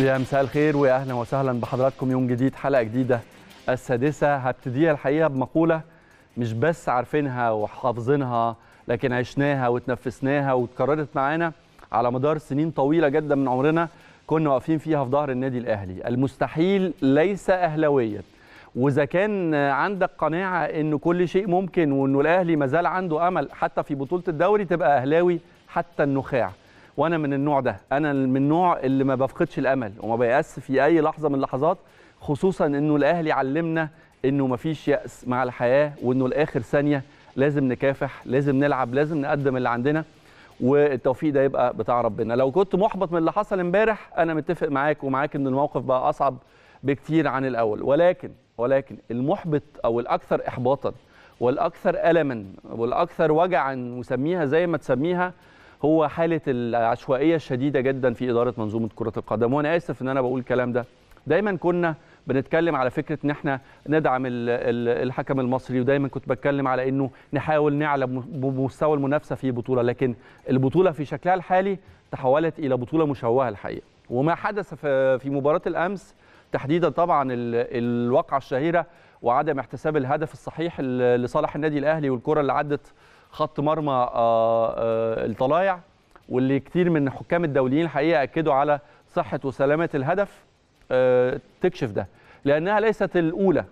يا مساء الخير واهلا وسهلا بحضراتكم يوم جديد حلقه جديده السادسه هبتديها الحقيقه بمقوله مش بس عارفينها وحافظينها لكن عشناها وتنفسناها واتكررت معانا على مدار سنين طويله جدا من عمرنا كنا واقفين فيها في ظهر النادي الاهلي المستحيل ليس اهلاويا واذا كان عندك قناعه ان كل شيء ممكن وانه الاهلي مازال عنده امل حتى في بطوله الدوري تبقى اهلاوي حتى النخاع وانا من النوع ده انا من النوع اللي ما بفقدش الامل وما بيأس في اي لحظه من اللحظات خصوصا انه الاهلي علمنا انه ما فيش يأس مع الحياه وانه لاخر ثانيه لازم نكافح لازم نلعب لازم نقدم اللي عندنا والتوفيق ده يبقى بتاع ربنا لو كنت محبط من اللي حصل امبارح انا متفق معاك ومعاك ان الموقف بقى اصعب بكتير عن الاول ولكن ولكن المحبط او الاكثر احباطا والاكثر الما والاكثر وجعا وسميها زي ما تسميها هو حاله العشوائيه الشديده جدا في اداره منظومه كره القدم وانا اسف ان انا بقول الكلام ده دايما كنا بنتكلم على فكره ان احنا ندعم الحكم المصري ودايما كنت بتكلم على انه نحاول نعلى بمستوى المنافسه في بطوله لكن البطوله في شكلها الحالي تحولت الى بطوله مشوهه الحقيقه وما حدث في مباراه الامس تحديدا طبعا الواقعه الشهيره وعدم احتساب الهدف الصحيح لصالح النادي الاهلي والكره اللي عدت خط مرمى آه، آه، الطلايع واللي كتير من حكام الدوليين الحقيقه اكدوا على صحه وسلامه الهدف آه، تكشف ده لانها ليست الاولى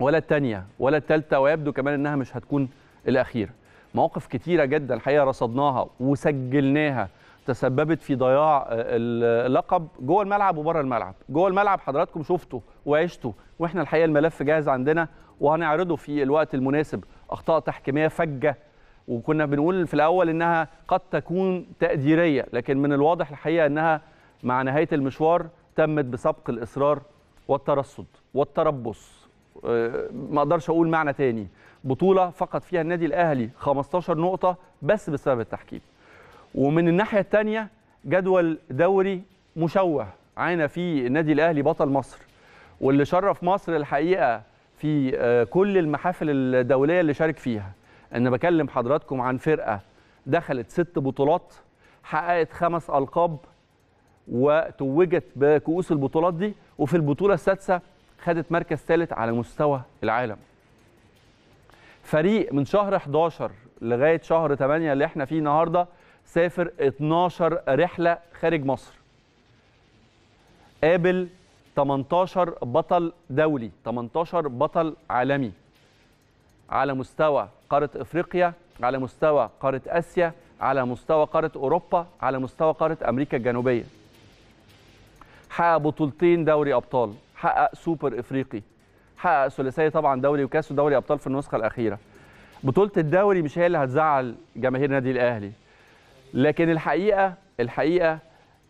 ولا الثانيه ولا الثالثه ويبدو كمان انها مش هتكون الاخيره مواقف كتيره جدا الحقيقه رصدناها وسجلناها تسببت في ضياع اللقب جوه الملعب وبره الملعب جوه الملعب حضراتكم شفتوا وعشتوا واحنا الحقيقه الملف جاهز عندنا وهنعرضه في الوقت المناسب اخطاء تحكيميه فجه وكنا بنقول في الاول انها قد تكون تقديريه لكن من الواضح الحقيقه انها مع نهايه المشوار تمت بسبق الاصرار والترصد والتربص آه، ما اقدرش اقول معنى تاني بطوله فقط فيها النادي الاهلي 15 نقطه بس بسبب التحكيم ومن الناحيه الثانيه جدول دوري مشوه عانى فيه النادي الاهلي بطل مصر واللي شرف مصر الحقيقه في آه، كل المحافل الدوليه اللي شارك فيها انا بكلم حضراتكم عن فرقه دخلت ست بطولات حققت خمس القاب وتوجت بكؤوس البطولات دي وفي البطوله السادسه خدت مركز ثالث على مستوى العالم فريق من شهر 11 لغايه شهر 8 اللي احنا فيه النهارده سافر 12 رحله خارج مصر قابل 18 بطل دولي 18 بطل عالمي على مستوى قارة إفريقيا على مستوى قارة آسيا على مستوى قارة أوروبا على مستوى قارة أمريكا الجنوبية حقق بطولتين دوري أبطال حقق سوبر إفريقي حقق ثلاثية طبعا دوري وكاس ودوري أبطال في النسخة الأخيرة بطولة الدوري مش هي اللي هتزعل جماهير نادي الأهلي لكن الحقيقة الحقيقة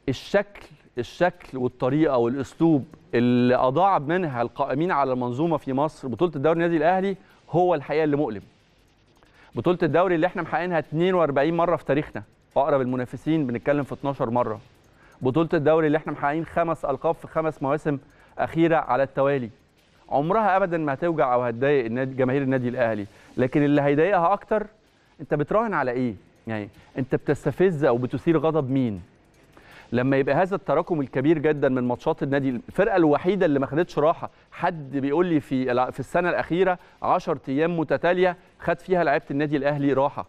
الشكل الشكل والطريقه والاسلوب اللي اضاع منها القائمين على المنظومه في مصر بطوله الدوري النادي الاهلي هو الحقيقه اللي مؤلم. بطوله الدوري اللي احنا محققينها 42 مره في تاريخنا اقرب المنافسين بنتكلم في 12 مره. بطوله الدوري اللي احنا محققين خمس القاب في خمس مواسم اخيره على التوالي. عمرها ابدا ما هتوجع او هتضايق جماهير النادي الاهلي، لكن اللي هيضايقها اكتر انت بتراهن على ايه؟ يعني انت بتستفز او بتثير غضب مين؟ لما يبقى هذا التراكم الكبير جدا من ماتشات النادي الفرقه الوحيده اللي ما خدتش راحه حد بيقول لي في في السنه الاخيره 10 ايام متتاليه خد فيها لعيبه النادي الاهلي راحه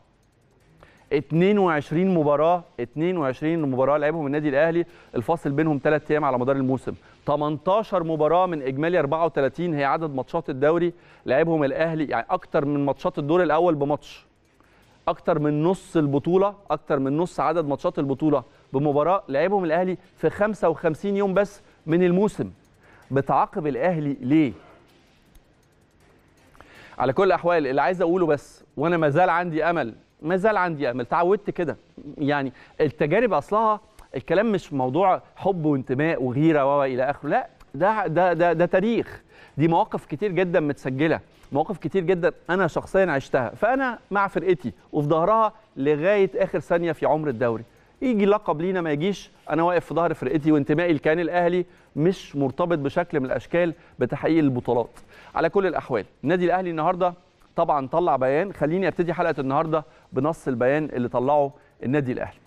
22 مباراه 22 مباراه لعبهم النادي الاهلي الفاصل بينهم 3 ايام على مدار الموسم 18 مباراه من اجمالي 34 هي عدد ماتشات الدوري لعبهم الاهلي يعني اكتر من ماتشات الدور الاول بماتش اكتر من نص البطوله اكتر من نص عدد ماتشات البطوله بمباراه لعبهم الاهلي في 55 يوم بس من الموسم بتعاقب الاهلي ليه على كل الاحوال اللي عايز اقوله بس وانا ما زال عندي امل ما زال عندي امل تعودت كده يعني التجارب اصلها الكلام مش موضوع حب وانتماء وغيره و الى اخره لا ده ده ده ده تاريخ دي مواقف كتير جدا متسجله مواقف كتير جدا انا شخصيا عشتها فانا مع فرقتي وفي ظهرها لغايه اخر ثانيه في عمر الدوري يجي لقب لينا ما يجيش انا واقف في ظهر فرقتي وانتمائي لكيان الاهلي مش مرتبط بشكل من الاشكال بتحقيق البطولات على كل الاحوال النادي الاهلي النهارده طبعا طلع بيان خليني ابتدي حلقه النهارده بنص البيان اللي طلعه النادي الاهلي